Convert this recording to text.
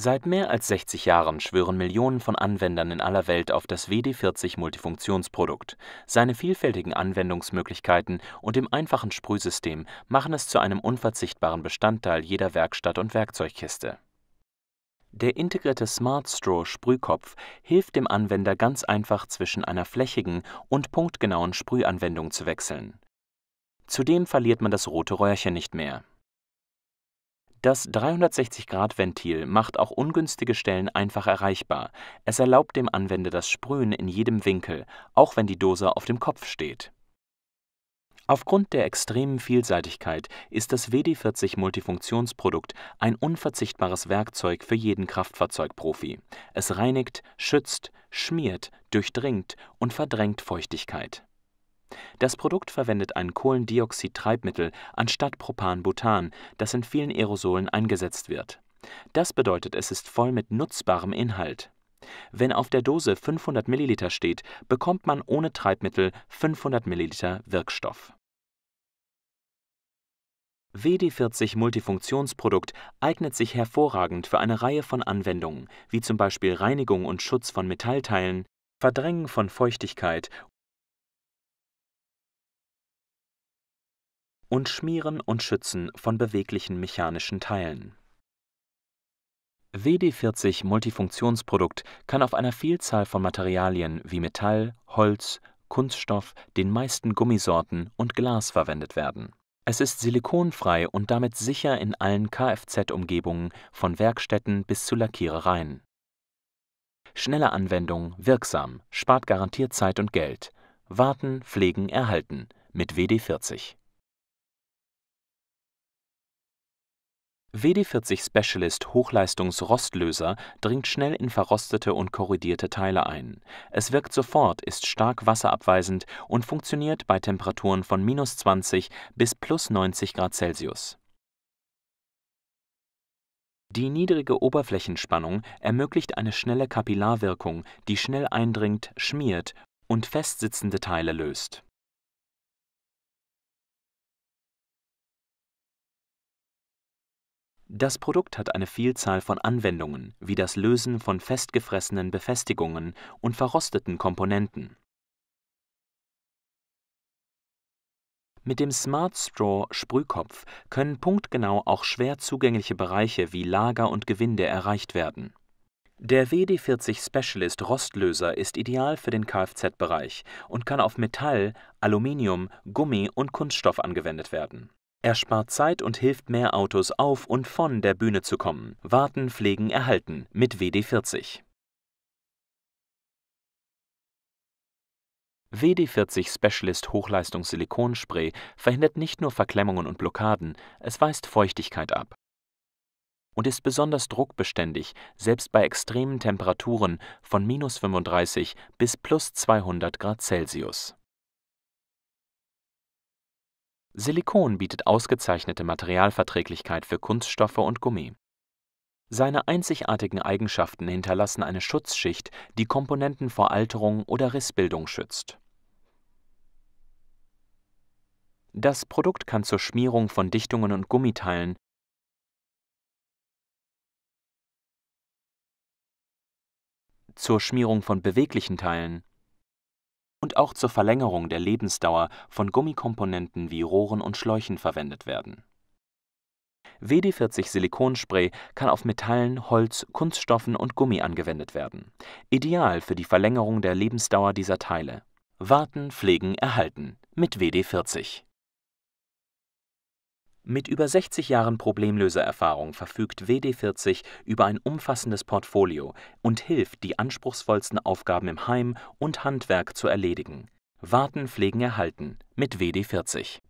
Seit mehr als 60 Jahren schwören Millionen von Anwendern in aller Welt auf das WD-40-Multifunktionsprodukt. Seine vielfältigen Anwendungsmöglichkeiten und dem einfachen Sprühsystem machen es zu einem unverzichtbaren Bestandteil jeder Werkstatt und Werkzeugkiste. Der integrierte Smart Straw Sprühkopf hilft dem Anwender ganz einfach zwischen einer flächigen und punktgenauen Sprühanwendung zu wechseln. Zudem verliert man das rote Röhrchen nicht mehr. Das 360-Grad-Ventil macht auch ungünstige Stellen einfach erreichbar. Es erlaubt dem Anwender das Sprühen in jedem Winkel, auch wenn die Dose auf dem Kopf steht. Aufgrund der extremen Vielseitigkeit ist das WD-40 Multifunktionsprodukt ein unverzichtbares Werkzeug für jeden Kraftfahrzeugprofi. Es reinigt, schützt, schmiert, durchdringt und verdrängt Feuchtigkeit. Das Produkt verwendet ein Kohlendioxid-Treibmittel anstatt Propanbutan, das in vielen Aerosolen eingesetzt wird. Das bedeutet, es ist voll mit nutzbarem Inhalt. Wenn auf der Dose 500 ml steht, bekommt man ohne Treibmittel 500 ml Wirkstoff. WD-40 Multifunktionsprodukt eignet sich hervorragend für eine Reihe von Anwendungen, wie zum Beispiel Reinigung und Schutz von Metallteilen, Verdrängen von Feuchtigkeit und Schmieren und Schützen von beweglichen mechanischen Teilen. WD40 Multifunktionsprodukt kann auf einer Vielzahl von Materialien wie Metall, Holz, Kunststoff, den meisten Gummisorten und Glas verwendet werden. Es ist silikonfrei und damit sicher in allen Kfz-Umgebungen, von Werkstätten bis zu Lackierereien. Schnelle Anwendung, wirksam, spart garantiert Zeit und Geld. Warten, pflegen, erhalten mit WD40. WD-40 Specialist Hochleistungs-Rostlöser dringt schnell in verrostete und korrodierte Teile ein. Es wirkt sofort, ist stark wasserabweisend und funktioniert bei Temperaturen von minus 20 bis plus 90 Grad Celsius. Die niedrige Oberflächenspannung ermöglicht eine schnelle Kapillarwirkung, die schnell eindringt, schmiert und festsitzende Teile löst Das Produkt hat eine Vielzahl von Anwendungen, wie das Lösen von festgefressenen Befestigungen und verrosteten Komponenten. Mit dem Smart Straw Sprühkopf können punktgenau auch schwer zugängliche Bereiche wie Lager und Gewinde erreicht werden. Der WD40 Specialist Rostlöser ist ideal für den Kfz-Bereich und kann auf Metall, Aluminium, Gummi und Kunststoff angewendet werden er spart Zeit und hilft mehr Autos auf und von der Bühne zu kommen. Warten, pflegen, erhalten mit WD40. WD40 Specialist Hochleistungssilikonspray verhindert nicht nur Verklemmungen und Blockaden, es weist Feuchtigkeit ab und ist besonders druckbeständig, selbst bei extremen Temperaturen von minus 35 bis plus 200 Grad Celsius. Silikon bietet ausgezeichnete Materialverträglichkeit für Kunststoffe und Gummi. Seine einzigartigen Eigenschaften hinterlassen eine Schutzschicht, die Komponenten vor Alterung oder Rissbildung schützt. Das Produkt kann zur Schmierung von Dichtungen und Gummiteilen zur Schmierung von beweglichen Teilen und auch zur Verlängerung der Lebensdauer von Gummikomponenten wie Rohren und Schläuchen verwendet werden. WD-40 Silikonspray kann auf Metallen, Holz, Kunststoffen und Gummi angewendet werden. Ideal für die Verlängerung der Lebensdauer dieser Teile. Warten, pflegen, erhalten mit WD-40. Mit über 60 Jahren Problemlösererfahrung verfügt WD40 über ein umfassendes Portfolio und hilft, die anspruchsvollsten Aufgaben im Heim und Handwerk zu erledigen. Warten, Pflegen, Erhalten mit WD40.